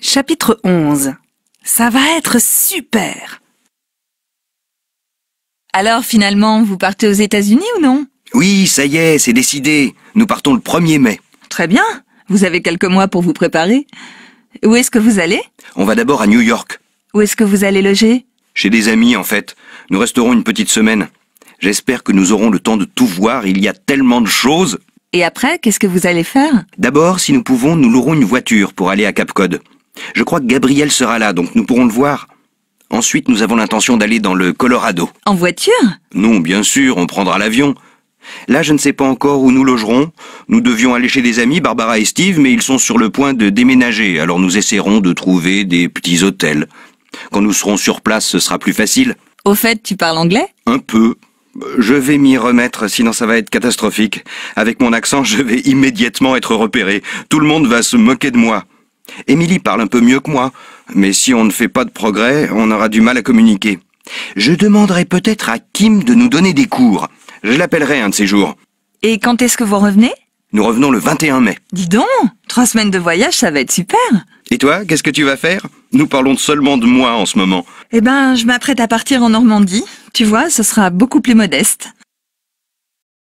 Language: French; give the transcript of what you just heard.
Chapitre 11 Ça va être super Alors finalement, vous partez aux États-Unis ou non Oui, ça y est, c'est décidé. Nous partons le 1er mai. Très bien. Vous avez quelques mois pour vous préparer. Où est-ce que vous allez On va d'abord à New York. Où est-ce que vous allez loger Chez des amis, en fait. Nous resterons une petite semaine. J'espère que nous aurons le temps de tout voir. Il y a tellement de choses. Et après, qu'est-ce que vous allez faire D'abord, si nous pouvons, nous louerons une voiture pour aller à Cap Cod. Je crois que Gabriel sera là, donc nous pourrons le voir. Ensuite, nous avons l'intention d'aller dans le Colorado. En voiture Non, bien sûr, on prendra l'avion. Là, je ne sais pas encore où nous logerons. Nous devions aller chez des amis, Barbara et Steve, mais ils sont sur le point de déménager, alors nous essaierons de trouver des petits hôtels. Quand nous serons sur place, ce sera plus facile. Au fait, tu parles anglais Un peu. Je vais m'y remettre, sinon ça va être catastrophique. Avec mon accent, je vais immédiatement être repéré. Tout le monde va se moquer de moi. Émilie parle un peu mieux que moi, mais si on ne fait pas de progrès, on aura du mal à communiquer. Je demanderai peut-être à Kim de nous donner des cours. Je l'appellerai un de ces jours. Et quand est-ce que vous revenez Nous revenons le 21 mai. Dis donc, trois semaines de voyage, ça va être super. Et toi, qu'est-ce que tu vas faire Nous parlons seulement de moi en ce moment. Eh ben, je m'apprête à partir en Normandie. Tu vois, ce sera beaucoup plus modeste.